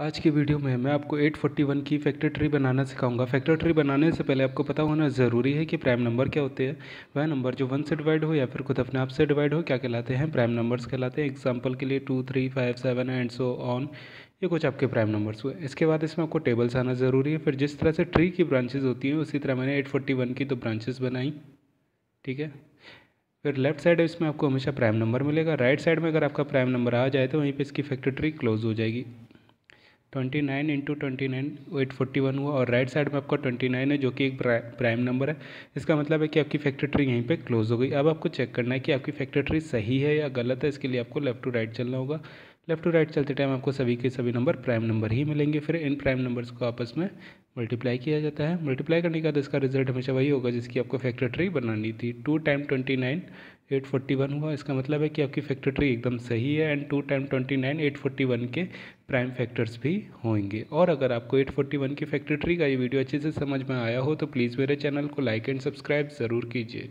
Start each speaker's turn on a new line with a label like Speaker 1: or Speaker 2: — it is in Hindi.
Speaker 1: आज की वीडियो में मैं आपको 841 की फैक्टर ट्री बनाना सिखाऊंगा फैक्टर ट्री बनाने से पहले आपको पता होना ज़रूरी है कि प्राइम नंबर क्या होते हैं वह नंबर जो वन से डिवाइड हो या फिर खुद अपने आप से डिवाइड हो क्या कहलाते हैं प्राइम नंबर्स कहलाते हैं एग्जांपल के लिए two three five seven and so on ये कुछ आपके प्राइम नंबर्स हुए इसके बाद इसमें आपको टेबल्स आना ज़रूरी है फिर जिस तरह से ट्री की ब्रांचेज होती हैं उसी तरह मैंने एट की तो ब्रांचेज बनाई ठीक है फिर लेफ्ट साइड इसमें आपको हमेशा प्राइम नंबर मिलेगा राइट साइड में अगर आपका प्राइम नंबर आ जाए तो वहीं पर इसकी फैक्टर ट्री क्लोज हो जाएगी twenty nine into twenty nine eight forty one हुआ और राइट साइड में आपका ट्वेंटी नाइन है जो कि एक प्राइम नंबर है इसका मतलब है कि आपकी फैक्ट्री यहीं पे क्लोज हो गई अब आपको चेक करना है कि आपकी फैक्ट्री सही है या गलत है इसके लिए आपको लेफ्ट टू राइट चलना होगा लेफ्ट टू राइट चलते टाइम आपको सभी के सभी नंबर प्राइम नंबर ही मिलेंगे फिर इन प्राइम नंबर्स को आपस में मल्टीप्लाई किया जाता है मल्टीप्लाई करने का तो इसका रिजल्ट हमेशा वही होगा जिसकी आपको फैक्ट्री बनानी थी two time twenty nine eight forty one हुआ इसका मतलब है कि आपकी फैक्टर ट्री एकदम सही है and two time twenty nine eight forty one के प्राइम फैक्टर्स भी होंगे और अगर आपको एट फोर्टी वन की फैक्टर ट्री का ये वीडियो अच्छे से समझ में आया हो तो प्लीज़ मेरे चैनल को लाइक एंड सब्सक्राइब ज़रूर कीजिए